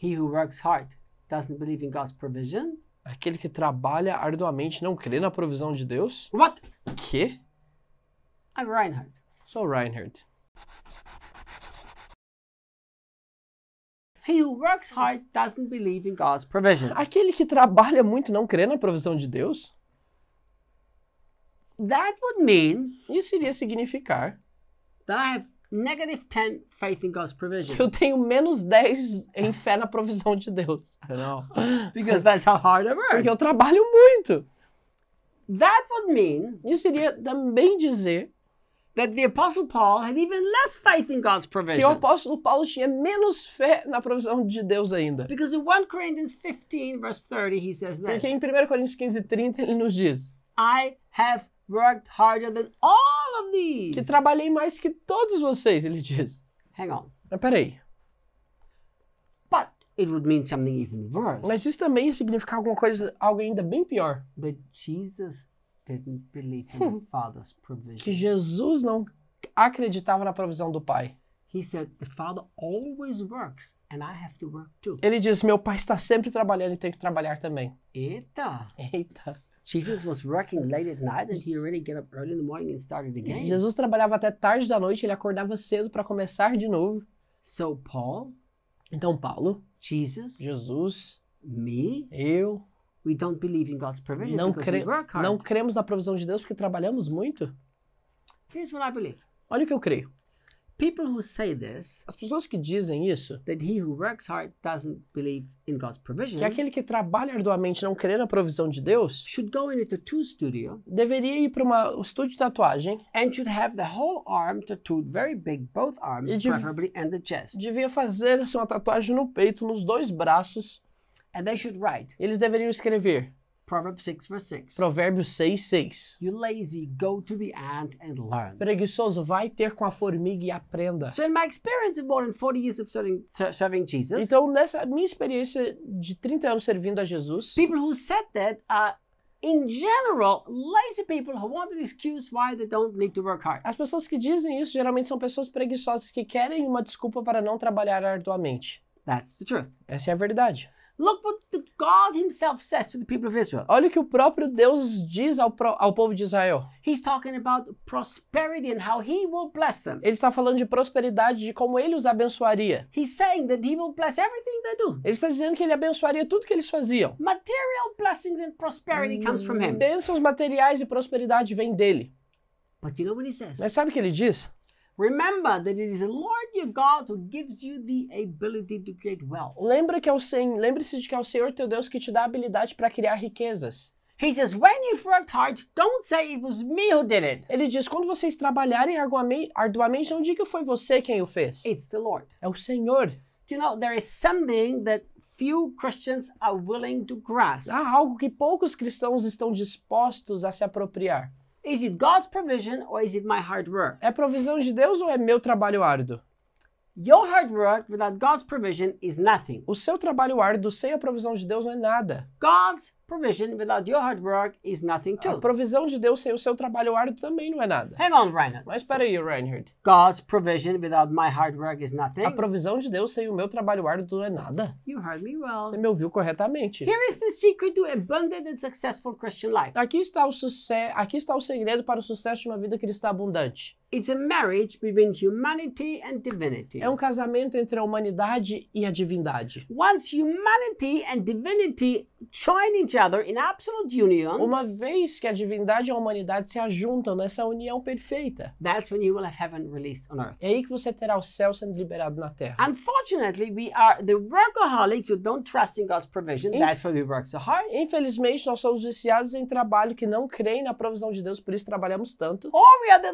He who works hard doesn't believe in God's provision. Aquele que trabalha arduamente não crê na provisão de Deus. What? Que? I'm Reinhard. Sou Reinhard. He who works hard doesn't believe in God's provision. Aquele que trabalha muito não crê na provisão de Deus? That would mean. Isso iria significar. That I have negative 10 faith in God's provision. Eu tenho menos 10 em fé na provisão de Deus. Não. Because that's how hard I work. Porque eu trabalho muito. That would mean Isso seria também dizer that the apostle Paul had even less faith in God's provision. Que o apóstolo Paulo tinha menos fé na provisão de Deus ainda. Because in 1 Corinthians 15 verse 30 he says this. Porque em 1 Coríntios 15:30 ele nos diz: I have worked harder than all verdades. Que trabalhei mais que todos vocês, ele diz. Hang on. Mas peraí. But it would mean something even worse. Mas isso também ia significar alguma coisa, algo ainda bem pior. That Jesus didn't believe in the hum. Father's provision. Que Jesus não acreditava na provisão do Pai. He said, the Father always works and I have to work too. Ele diz, meu pai está sempre trabalhando e tenho que trabalhar também. Eita! Eita! Jesus was working late at night and he get up early in the morning and started again. Jesus trabalhava até tarde da noite, ele acordava cedo para começar de novo. So Paul, então Paulo, Jesus, Jesus, me, eu, we don't believe in God's provision não, cre não cremos na provisão de Deus porque trabalhamos muito. Here's what I believe. Olha o que eu creio. People who say this, as pessoas que dizem isso, that he who works hard doesn't believe in God's provision, que aquele que trabalha arduamente não crê na provisão de Deus, should go into tattoo studio, deveria ir para um estúdio de tatuagem, and should have the whole arm tattooed very big, both arms, preferably and the chest. Devia fazer assim, uma tatuagem no peito, nos dois braços. And they should write. Eles deveriam escrever. Proverbs 6, verse 6. Provérbios 6, 6. You lazy, go to the ant and learn. Preguiçoso, vai ter com a formiga e aprenda. So in my experience of more than 40 years of serving, serving Jesus. Então, nessa minha experiência de 30 anos servindo a Jesus. People who said that are In general, lazy people who want an excuse why they don't need to work hard. As pessoas que dizem isso geralmente são pessoas preguiçosas que querem uma desculpa para não trabalhar arduamente. That's the truth. Essa é a verdade. Look what God himself says to the people of Israel. Olha o que o próprio Deus diz ao, pro, ao povo de Israel. He's talking about prosperity and how he will bless them. Ele está falando de prosperidade, de como ele os abençoaria. He's saying that he will bless everything they do. Ele está dizendo que ele abençoaria tudo que eles faziam. Material blessings and prosperity comes from him. Bênçãos materiais e prosperidade vêm dele. But you know what he says? Mas sabe o que ele diz? Remember that it is the Lord your God who gives you the ability to create wealth. Lembra que é o Senhor, lembre-se de que é o Senhor teu Deus que te dá a habilidade para criar riquezas. He says, when you worked hard, don't say it was me who did it. Ele diz, quando vocês trabalharem arduamente, não diga que foi você quem o fez. It's the Lord. É o Senhor. Do you know, there is something that few Christians are willing to grasp. Há algo que poucos cristãos estão dispostos a se apropriar. Is it God's provision or is it my hard work? É provisão de Deus ou é meu trabalho árduo? Your hard work without God's provision is nothing. O seu trabalho árduo sem a provisão de Deus não é nada. God's Provision without your hard work is nothing too. A provisão de Deus sem o seu trabalho árduo também não é nada. Hang on, Reinhard. Mas espera aí, Reinhard. God's provision without my hard work is nothing. A provisão de Deus sem o meu trabalho árduo não é nada. You heard me well. Você me ouviu corretamente. Here is the secret to abundant and successful Christian life. Aqui está o sucesso, aqui está o segredo para o sucesso de uma vida cristã abundante. It's a marriage between humanity and divinity. É um casamento entre a humanidade e a divindade. Once humanity and divinity join each other in absolute union. Uma vez que a divindade e a humanidade se ajuntam nessa união perfeita. That's when you will have heaven released on earth. É aí que você terá o céu sendo liberado na terra. Unfortunately, we are the workaholics who don't trust in God's provision. Inf That's why we work so hard. Infelizmente, nós somos viciados em trabalho que não creem na provisão de Deus, por isso trabalhamos tanto. Or we are the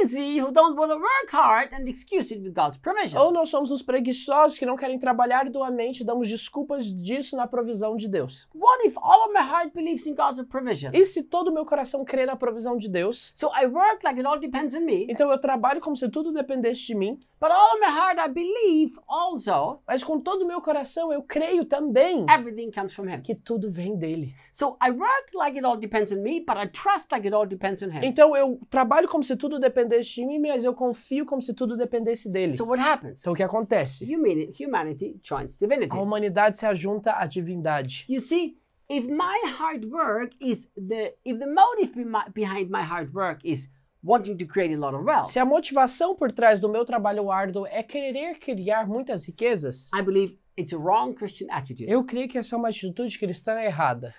lazy lazy who don't want to work hard and excuse it with God's permission. Ou nós somos os preguiçosos que não querem trabalhar doamente e damos desculpas disso na provisão de Deus. What if all of my heart believes in God's provision? E se todo o meu coração crê na provisão de Deus? So I work like it all depends on me. Então eu trabalho como se tudo dependesse de mim. But all of my heart I believe also. Mas com todo o meu coração eu creio também. Everything comes from him. Que tudo vem dele. So I work like it all depends on me, but I trust like it all depends on him. Então eu trabalho como se tudo dependesse time, mas eu confio como se tudo dependesse dele. So what happens? Então o que acontece? Humanity joins divinity. A humanidade se ajunta à divindade. You see, if my hard work is the if the motive behind my hard work is wanting to create a lot of wealth. Se a motivação por trás do meu trabalho árduo é querer criar muitas riquezas. I believe It's a wrong Christian attitude. Eu creio que essa é uma atitude cristã errada.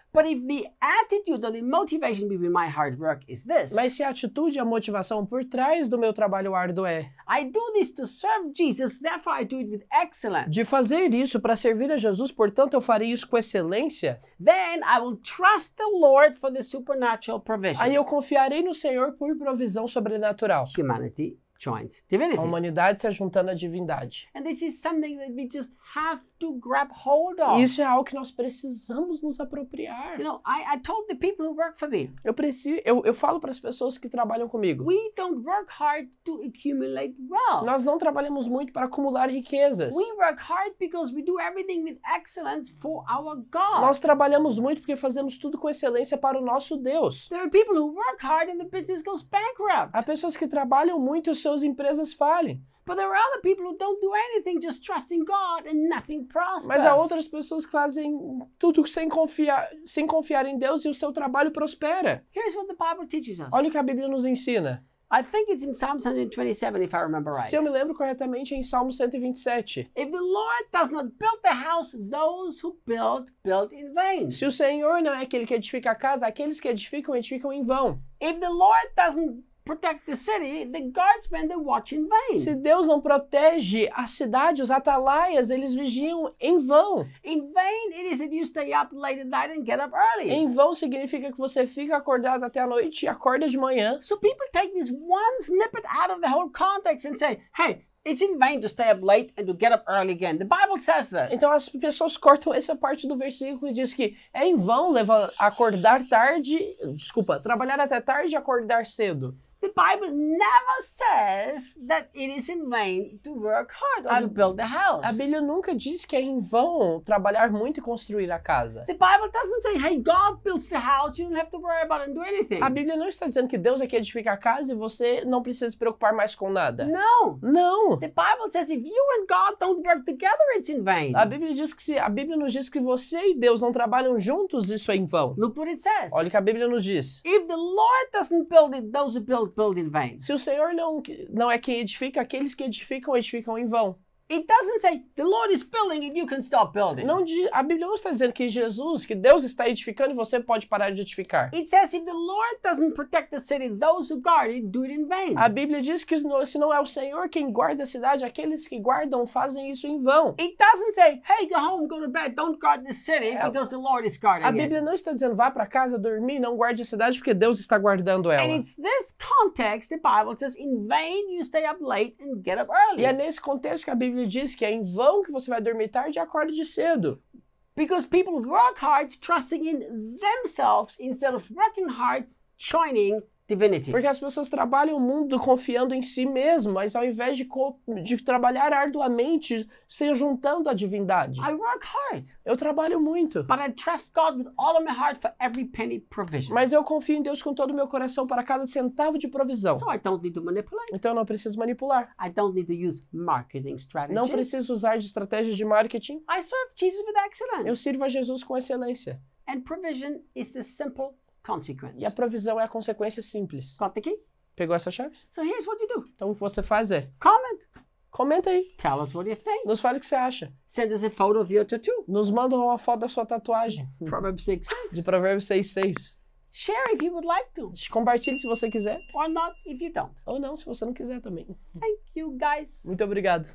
This, Mas se a atitude e a motivação por trás do meu trabalho árduo é I do this to serve Jesus, therefore I do it with excellence. De fazer isso para servir a Jesus, portanto eu farei isso com excelência. Then I will trust the Lord for the supernatural provision. Aí eu confiarei no Senhor por provisão sobrenatural. Humanity divinity. A humanidade se juntando à divindade. And this is something that we just have to grab hold of. Isso é algo que nós precisamos nos apropriar. You know, I, I told the people who work for me. Eu preciso, eu, eu falo para as pessoas que trabalham comigo. We don't work hard to accumulate wealth. Nós não trabalhamos muito para acumular riquezas. We work hard because we do everything with excellence for our God. Nós trabalhamos muito porque fazemos tudo com excelência para o nosso Deus. There are people who work hard and the business goes bankrupt. Há pessoas que trabalham muito e suas empresas falhem. Mas há outras pessoas que fazem tudo sem confiar, sem confiar em Deus e o seu trabalho prospera. Olha o que a Bíblia nos ensina. I think it's in Psalm 127, if I remember right. Se eu me lembro corretamente, é em Salmo 127. If the Lord does not build the house, those who build build in vain. Se o Senhor não é aquele que edifica a casa, aqueles que edificam edificam em vão. If the Lord doesn't protect the city, the guardsmen they watch in vain. Se Deus não protege a cidade, os atalaias, eles vigiam em vão. In vain it is that you stay up late at night and get up early. Em vão significa que você fica acordado até a noite e acorda de manhã. So people take this one snippet out of the whole context and say, hey, It's in vain to stay up late and to get up early again. The Bible says that. Então as pessoas cortam essa parte do versículo e diz que é em vão levar acordar tarde, desculpa, trabalhar até tarde e acordar cedo. The Bible never says that it is in vain to work hard or a, to build a house. A Bíblia nunca diz que é em vão trabalhar muito e construir a casa. The Bible doesn't say, hey, God builds the house, you don't have to worry about and do anything. A Bíblia não está dizendo que Deus é que edifica a casa e você não precisa se preocupar mais com nada. Não. Não. The Bible says if you and God don't work together, it's in vain. A Bíblia diz que se, a Bíblia nos diz que você e Deus não trabalham juntos, isso é em vão. Look what it says. Olha o que a Bíblia nos diz. If the Lord doesn't build it, those who build vain. Se o Senhor não, não é quem edifica, aqueles que edificam, edificam em vão. It doesn't say the Lord is building and you can stop building. Não, a Bíblia não está dizendo que Jesus, que Deus está edificando e você pode parar de edificar. It says if the Lord doesn't protect the city, those who guard it do it in vain. A Bíblia diz que se não é o Senhor quem guarda a cidade, aqueles que guardam fazem isso em vão. It doesn't say, hey, go home, go to bed, don't guard the city é because the Lord is guarding it. A Bíblia não está dizendo vá para casa dormir, não guarde a cidade porque Deus está guardando ela. And it's this context the Bible says in vain you stay up late and get up early. E é nesse contexto que a Bíblia Bíblia diz que é em vão que você vai dormir tarde e acorde cedo. Because people work hard trusting in themselves instead of working hard joining divinity. Porque as pessoas trabalham o mundo confiando em si mesmo, mas ao invés de, de trabalhar arduamente, se juntando à divindade. I work hard. Eu trabalho muito. But I trust God with all of my heart for every penny provision. Mas eu confio em Deus com todo o meu coração para cada centavo de provisão. So I don't need to manipulate. Então eu não preciso manipular. I don't need to use marketing strategies. Não preciso usar de estratégias de marketing. I serve Jesus with excellence. Eu sirvo a Jesus com excelência. And provision is the simple Consequence. E a provisão é a consequência simples. Conta aqui. Pegou essa chave? So here's what you do. Então você faz é. Comment. Comenta aí. Tell us what you think. Nos fale o que você acha. Send us a photo of your tattoo. Nos manda uma foto da sua tatuagem. Proverbs 6. De Provérbios 6, 6. Share if you would like to. Compartilhe se você quiser. Or not if you don't. Ou não, se você não quiser também. Thank you guys. Muito obrigado.